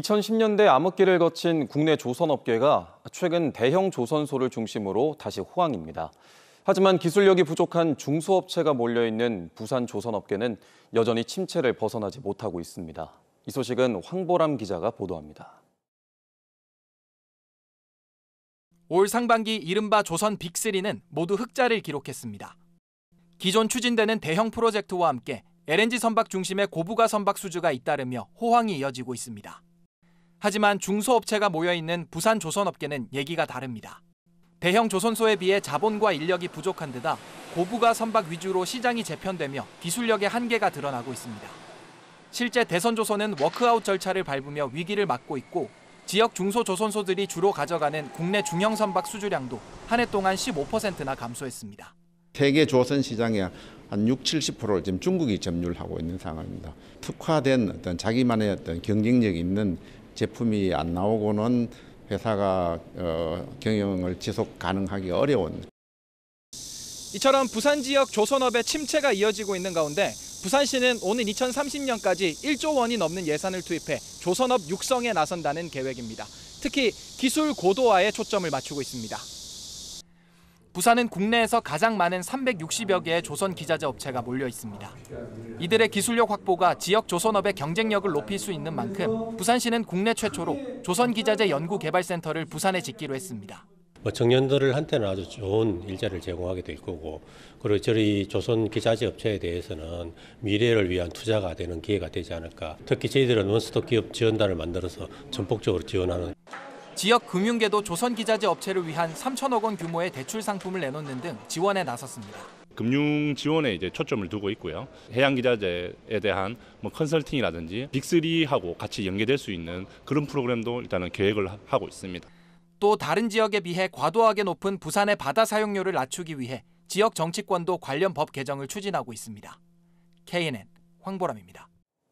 2010년대 암흑기를 거친 국내 조선업계가 최근 대형 조선소를 중심으로 다시 호황입니다. 하지만 기술력이 부족한 중소업체가 몰려있는 부산 조선업계는 여전히 침체를 벗어나지 못하고 있습니다. 이 소식은 황보람 기자가 보도합니다. 올 상반기 이른바 조선 빅3는 모두 흑자를 기록했습니다. 기존 추진되는 대형 프로젝트와 함께 LNG 선박 중심의 고부가 선박 수주가 잇따르며 호황이 이어지고 있습니다. 하지만 중소업체가 모여있는 부산 조선업계는 얘기가 다릅니다. 대형 조선소에 비해 자본과 인력이 부족한 데다 고부가 선박 위주로 시장이 재편되며 기술력의 한계가 드러나고 있습니다. 실제 대선조선은 워크아웃 절차를 밟으며 위기를 막고 있고 지역 중소조선소들이 주로 가져가는 국내 중형 선박 수주량도 한 해 동안 15%나 감소했습니다. 세계 조선 시장의 한 6, 70%를 지금 중국이 점유하고 있는 상황입니다. 특화된 어떤 자기만의 어떤 경쟁력 있는 제품이 안 나오고는 회사가 어, 경영을 지속 가능하기 어려운. 이처럼 부산 지역 조선업의 침체가 이어지고 있는 가운데 부산시는 오는 2030년까지 1조 원이 넘는 예산을 투입해 조선업 육성에 나선다는 계획입니다. 특히 기술 고도화에 초점을 맞추고 있습니다. 부산은 국내에서 가장 많은 360여 개의 조선 기자재 업체가 몰려 있습니다. 이들의 기술력 확보가 지역 조선업의 경쟁력을 높일 수 있는 만큼 부산시는 국내 최초로 조선 기자재 연구개발센터를 부산에 짓기로 했습니다. 뭐 청년들 한테는 아주 좋은 일자리를 제공하게 될 거고 그리고 저희 조선 기자재 업체에 대해서는 미래를 위한 투자가 되는 기회가 되지 않을까 특히 저희들은 원스톱 기업 지원단을 만들어서 전폭적으로 지원하는 지역 금융계도 조선기자재 업체를 위한 3천억 원 규모의 대출 상품을 내놓는 등 지원에 나섰습니다. 금융 지원에 이제 초점을 두고 있고요. 해양 기자재에 대한 뭐 컨설팅이라든지 빅3하고 같이 연계될 수 있는 그런 프로그램도 일단은 계획을 하고 있습니다. 또 다른 지역에 비해 과도하게 높은 부산의 바다 사용료를 낮추기 위해 지역 정치권도 관련 법 개정을 추진하고 있습니다. KNN 황보람입니다.